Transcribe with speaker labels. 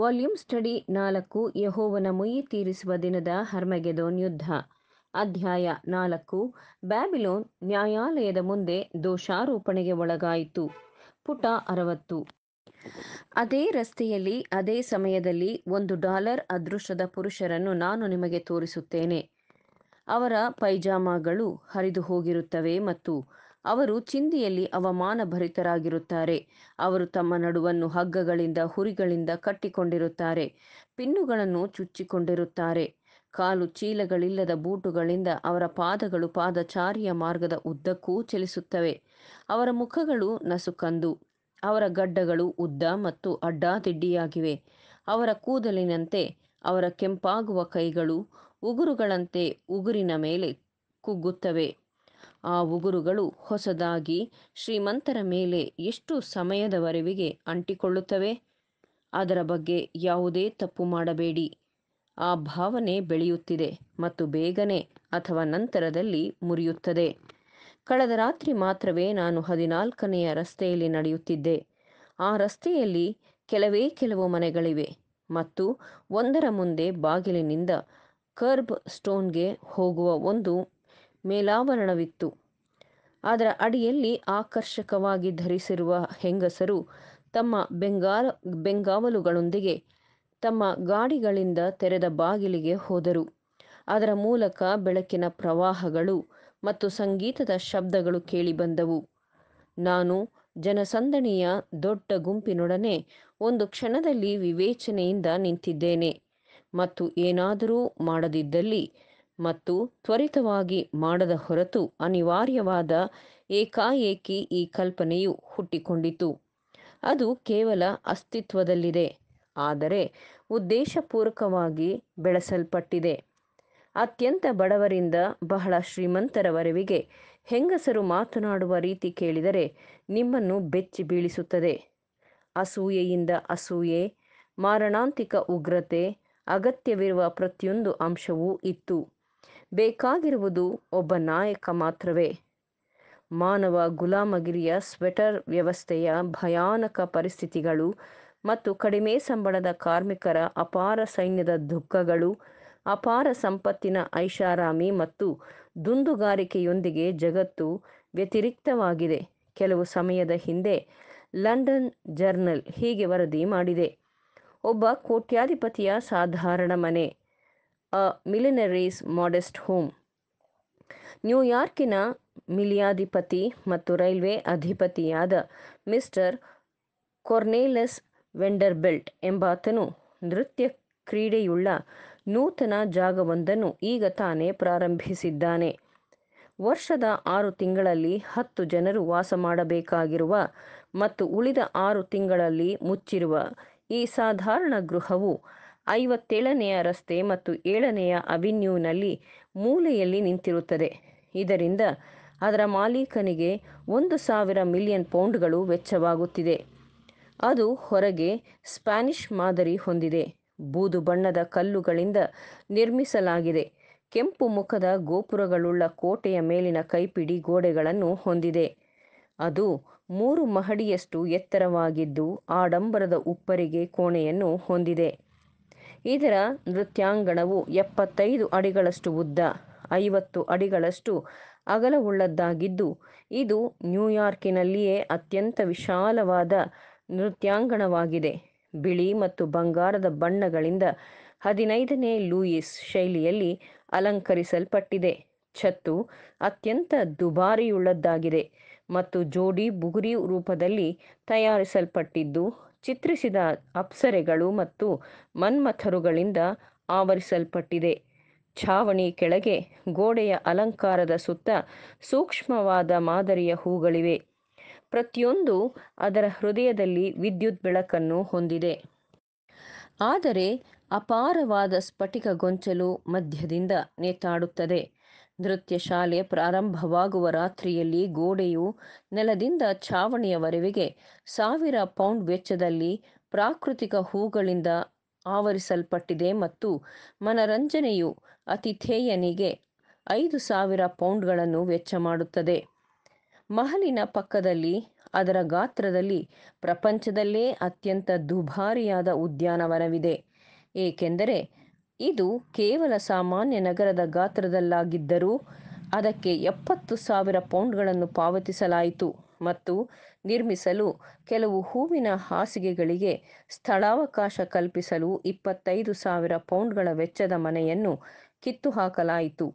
Speaker 1: volume study ನಾಲ್ಕು ಯಹೋವನ ಮುಯಿ ತೀರಿಸುವ ದಿನದ ಹರ್ಮಗೆದೋನ್ ಯುದ್ಧ ಅಧ್ಯಾಯ ನಾಲ್ಕು ಬ್ಯಾಬಿಲೋನ್ ನ್ಯಾಯಾಲಯದ ಮುಂದೆ ದೋಷಾರೋಪಣೆಗೆ ಒಳಗಾಯಿತು ಪುಟ ಅರವತ್ತು ಅದೇ ರಸ್ತೆಯಲ್ಲಿ ಅದೇ ಸಮಯದಲ್ಲಿ ಒಂದು ಡಾಲರ್ ಅದೃಷ್ಟದ ಪುರುಷರನ್ನು ನಾನು ನಿಮಗೆ ತೋರಿಸುತ್ತೇನೆ ಅವರ ಪೈಜಾಮಾಗಳು ಹರಿದು ಹೋಗಿರುತ್ತವೆ ಮತ್ತು ಅವರು ಚಿಂದಿಯಲ್ಲಿ ಅವಮಾನಭರಿತರಾಗಿರುತ್ತಾರೆ ಅವರು ತಮ್ಮ ನಡುವನ್ನು ಹಗ್ಗಗಳಿಂದ ಹುರಿಗಳಿಂದ ಕಟ್ಟಿಕೊಂಡಿರುತ್ತಾರೆ ಪಿನ್ನುಗಳನ್ನು ಚುಚ್ಚಿಕೊಂಡಿರುತ್ತಾರೆ ಕಾಲು ಚೀಲಗಳಿಲ್ಲದ ಬೂಟುಗಳಿಂದ ಅವರ ಪಾದಗಳು ಪಾದಚಾರಿಯ ಮಾರ್ಗದ ಉದ್ದಕ್ಕೂ ಚಲಿಸುತ್ತವೆ ಅವರ ಮುಖಗಳು ನಸುಕಂದು ಅವರ ಗಡ್ಡಗಳು ಉದ್ದ ಮತ್ತು ಅಡ್ಡಾದಿಡ್ಡಿಯಾಗಿವೆ ಅವರ ಕೂದಲಿನಂತೆ ಅವರ ಕೆಂಪಾಗುವ ಕೈಗಳು ಉಗುರುಗಳಂತೆ ಉಗುರಿನ ಮೇಲೆ ಕುಗ್ಗುತ್ತವೆ ಆ ಉಗುರುಗಳು ಹೊಸದಾಗಿ ಶ್ರೀಮಂತರ ಮೇಲೆ ಎಷ್ಟು ಸಮಯದವರೆವಿಗೆ ಅಂಟಿಕೊಳ್ಳುತ್ತವೆ ಅದರ ಬಗ್ಗೆ ಯಾವುದೇ ತಪ್ಪು ಮಾಡಬೇಡಿ ಆ ಭಾವನೆ ಬೆಳೆಯುತ್ತಿದೆ ಮತ್ತು ಬೇಗನೆ ಅಥವಾ ನಂತರದಲ್ಲಿ ಮುರಿಯುತ್ತದೆ ಕಳೆದ ರಾತ್ರಿ ಮಾತ್ರವೇ ನಾನು ಹದಿನಾಲ್ಕನೆಯ ರಸ್ತೆಯಲ್ಲಿ ನಡೆಯುತ್ತಿದ್ದೆ ಆ ರಸ್ತೆಯಲ್ಲಿ ಕೆಲವೇ ಕೆಲವು ಮನೆಗಳಿವೆ ಮತ್ತು ಒಂದರ ಮುಂದೆ ಬಾಗಿಲಿನಿಂದ ಕರ್ಬ್ ಸ್ಟೋನ್ಗೆ ಹೋಗುವ ಒಂದು ಮೇಲಾವರಣವಿತ್ತು ಅದರ ಅಡಿಯಲ್ಲಿ ಆಕರ್ಷಕವಾಗಿ ಧರಿಸಿರುವ ಹೆಂಗಸರು ತಮ್ಮ ಬೆಂಗಾಲ ಬೆಂಗಾವಲುಗಳೊಂದಿಗೆ ತಮ್ಮ ಗಾಡಿಗಳಿಂದ ತೆರೆದ ಬಾಗಿಲಿಗೆ ಹೋದರು ಅದರ ಮೂಲಕ ಬೆಳಕಿನ ಪ್ರವಾಹಗಳು ಮತ್ತು ಸಂಗೀತದ ಶಬ್ದಗಳು ಕೇಳಿಬಂದವು ನಾನು ಜನಸಂದಣಿಯ ದೊಡ್ಡ ಗುಂಪಿನೊಡನೆ ಒಂದು ಕ್ಷಣದಲ್ಲಿ ವಿವೇಚನೆಯಿಂದ ನಿಂತಿದ್ದೇನೆ ಮತ್ತು ಏನಾದರೂ ಮಾಡದಿದ್ದಲ್ಲಿ ಮತ್ತು ತ್ವರಿತವಾಗಿ ಮಾಡದ ಹೊರತು ಅನಿವಾರ್ಯವಾದ ಏಕಾಏಕಿ ಈ ಕಲ್ಪನೆಯು ಹುಟ್ಟಿಕೊಂಡಿತು ಅದು ಕೇವಲ ಅಸ್ತಿತ್ವದಲ್ಲಿದೆ ಆದರೆ ಉದ್ದೇಶಪೂರ್ವಕವಾಗಿ ಬೆಳೆಸಲ್ಪಟ್ಟಿದೆ ಅತ್ಯಂತ ಬಡವರಿಂದ ಬಹಳ ಶ್ರೀಮಂತರವರೆವಿಗೆ ಹೆಂಗಸರು ಮಾತನಾಡುವ ರೀತಿ ಕೇಳಿದರೆ ನಿಮ್ಮನ್ನು ಬೆಚ್ಚಿ ಬೀಳಿಸುತ್ತದೆ ಅಸೂಯೆಯಿಂದ ಅಸೂಯೆ ಮಾರಣಾಂತಿಕ ಉಗ್ರತೆ ಅಗತ್ಯವಿರುವ ಪ್ರತಿಯೊಂದು ಅಂಶವೂ ಇತ್ತು ಬೇಕಾಗಿರುವುದು ಒಬ್ಬ ನಾಯಕ ಮಾತ್ರವೇ ಮಾನವ ಗುಲಾಮಗಿರಿಯ ಸ್ವೆಟರ್ ವ್ಯವಸ್ಥೆಯ ಭಯಾನಕ ಪರಿಸ್ಥಿತಿಗಳು ಮತ್ತು ಕಡಿಮೆ ಸಂಬಳದ ಕಾರ್ಮಿಕರ ಅಪಾರ ಸೈನ್ಯದ ದುಃಖಗಳು ಅಪಾರ ಸಂಪತ್ತಿನ ಐಷಾರಾಮಿ ಮತ್ತು ದುಂದುಗಾರಿಕೆಯೊಂದಿಗೆ ಜಗತ್ತು ವ್ಯತಿರಿಕ್ತವಾಗಿದೆ ಕೆಲವು ಸಮಯದ ಹಿಂದೆ ಲಂಡನ್ ಜರ್ನಲ್ ಹೀಗೆ ವರದಿ ಮಾಡಿದೆ ಒಬ್ಬ ಕೋಟ್ಯಾಧಿಪತಿಯ ಸಾಧಾರಣ ಮನೆ ಅ ಮಿಲಿನರೀಸ್ ಮಾಡೆಸ್ಟ್ ಹೋಮ್ ನ್ಯೂಯಾರ್ಕಿನ ಮಿಲಿಯಾಧಿಪತಿ ಮತ್ತು ರೈಲ್ವೆ ಅಧಿಪತಿಯಾದ ಮಿಸ್ಟರ್ ಕೊರ್ನೇಲಸ್ ವೆಂಡರ್ಬೆಲ್ಟ್ ಎಂಬಾತನು ನೃತ್ಯ ಕ್ರೀಡೆಯುಳ್ಳ ನೂತನ ಜಾಗವೊಂದನ್ನು ಈಗ ತಾನೇ ಪ್ರಾರಂಭಿಸಿದ್ದಾನೆ ವರ್ಷದ ಆರು ತಿಂಗಳಲ್ಲಿ ಹತ್ತು ಜನರು ವಾಸ ಮಾಡಬೇಕಾಗಿರುವ ಮತ್ತು ಉಳಿದ ಆರು ತಿಂಗಳಲ್ಲಿ ಮುಚ್ಚಿರುವ ಈ ಸಾಧಾರಣ ಗೃಹವು ಐವತ್ತೇಳನೆಯ ರಸ್ತೆ ಮತ್ತು ಏಳನೆಯ ಅವಿನ್ಯೂನಲ್ಲಿ ಮೂಲೆಯಲ್ಲಿ ನಿಂತಿರುತ್ತದೆ ಇದರಿಂದ ಅದರ ಮಾಲೀಕನಿಗೆ ಒಂದು ಸಾವಿರ ಮಿಲಿಯನ್ ಪೌಂಡ್ಗಳು ವೆಚ್ಚವಾಗುತ್ತಿದೆ ಅದು ಹೊರಗೆ ಸ್ಪ್ಯಾನಿಷ್ ಮಾದರಿ ಹೊಂದಿದೆ ಬೂದು ಬಣ್ಣದ ಕಲ್ಲುಗಳಿಂದ ನಿರ್ಮಿಸಲಾಗಿದೆ ಕೆಂಪು ಮುಖದ ಗೋಪುರಗಳುಳ್ಳ ಕೋಟೆಯ ಮೇಲಿನ ಕೈಪಿಡಿ ಗೋಡೆಗಳನ್ನು ಹೊಂದಿದೆ ಅದು ಮೂರು ಮಹಡಿಯಷ್ಟು ಎತ್ತರವಾಗಿದ್ದು ಆಡಂಬರದ ಉಪ್ಪರಿಗೆ ಕೋಣೆಯನ್ನು ಹೊಂದಿದೆ ಇದರ ನೃತ್ಯಾಂಗಣವು ಎಪ್ಪತ್ತೈದು ಅಡಿಗಳಷ್ಟು ಉದ್ದ ಐವತ್ತು ಅಡಿಗಳಷ್ಟು ಅಗಲವುಳ್ಳದ್ದಾಗಿದ್ದು ಇದು ನ್ಯೂಯಾರ್ಕಿನಲ್ಲಿಯೇ ಅತ್ಯಂತ ವಿಶಾಲವಾದ ನೃತ್ಯಾಂಗಣವಾಗಿದೆ ಬಿಳಿ ಮತ್ತು ಬಂಗಾರದ ಬಣ್ಣಗಳಿಂದ ಹದಿನೈದನೇ ಲೂಯಿಸ್ ಶೈಲಿಯಲ್ಲಿ ಅಲಂಕರಿಸಲ್ಪಟ್ಟಿದೆ ಛತ್ತು ಅತ್ಯಂತ ದುಬಾರಿಯುಳ್ಳದ್ದಾಗಿದೆ ಮತ್ತು ಜೋಡಿ ಬುಗುರಿ ರೂಪದಲ್ಲಿ ತಯಾರಿಸಲ್ಪಟ್ಟಿದ್ದು ಚಿತ್ರಿಸಿದ ಅಪ್ಸರೆಗಳು ಮತ್ತು ಮನ್ಮಥರುಗಳಿಂದ ಆವರಿಸಲ್ಪಟ್ಟಿದೆ ಛಾವಣಿ ಕೆಳಗೆ ಗೋಡೆಯ ಅಲಂಕಾರದ ಸುತ್ತ ಸೂಕ್ಷ್ಮವಾದ ಮಾದರಿಯ ಹೂಗಳಿವೆ ಪ್ರತಿಯೊಂದು ಅದರ ಹೃದಯದಲ್ಲಿ ವಿದ್ಯುತ್ ಬೆಳಕನ್ನು ಹೊಂದಿದೆ ಆದರೆ ಅಪಾರವಾದ ಸ್ಫಟಿಕ ಗೊಂಚಲು ಮಧ್ಯದಿಂದ ನೇತಾಡುತ್ತದೆ ನೃತ್ಯ ಶಾಲೆ ಪ್ರಾರಂಭವಾಗುವ ರಾತ್ರಿಯಲ್ಲಿ ಗೋಡೆಯು ನೆಲದಿಂದ ಛಾವಣಿಯವರೆವಿಗೆ ಸಾವಿರ ಪೌಂಡ್ ವೆಚ್ಚದಲ್ಲಿ ಪ್ರಾಕೃತಿಕ ಹೂಗಳಿಂದ ಆವರಿಸಲ್ಪಟ್ಟಿದೆ ಮತ್ತು ಮನರಂಜನೆಯು ಅತಿಥೇಯನಿಗೆ ಐದು ಸಾವಿರ ಪೌಂಡ್ಗಳನ್ನು ವೆಚ್ಚ ಮಾಡುತ್ತದೆ ಮಹಲಿನ ಪಕ್ಕದಲ್ಲಿ ಅದರ ಗಾತ್ರದಲ್ಲಿ ಪ್ರಪಂಚದಲ್ಲೇ ಅತ್ಯಂತ ದುಬಾರಿಯಾದ ಉದ್ಯಾನವನವಿದೆ ಏಕೆಂದರೆ ಇದು ಕೇವಲ ಸಾಮಾನ್ಯ ನಗರದ ಗಾತ್ರದಲ್ಲಾಗಿದ್ದರೂ ಅದಕ್ಕೆ ಎಪ್ಪತ್ತು ಸಾವಿರ ಪೌಂಡ್ಗಳನ್ನು ಪಾವತಿಸಲಾಯಿತು ಮತ್ತು ನಿರ್ಮಿಸಲು ಕೆಲವು ಹೂವಿನ ಹಾಸಿಗೆಗಳಿಗೆ ಸ್ಥಳಾವಕಾಶ ಕಲ್ಪಿಸಲು ಇಪ್ಪತ್ತೈದು ಸಾವಿರ ಪೌಂಡ್ಗಳ ವೆಚ್ಚದ ಮನೆಯನ್ನು ಕಿತ್ತುಹಾಕಲಾಯಿತು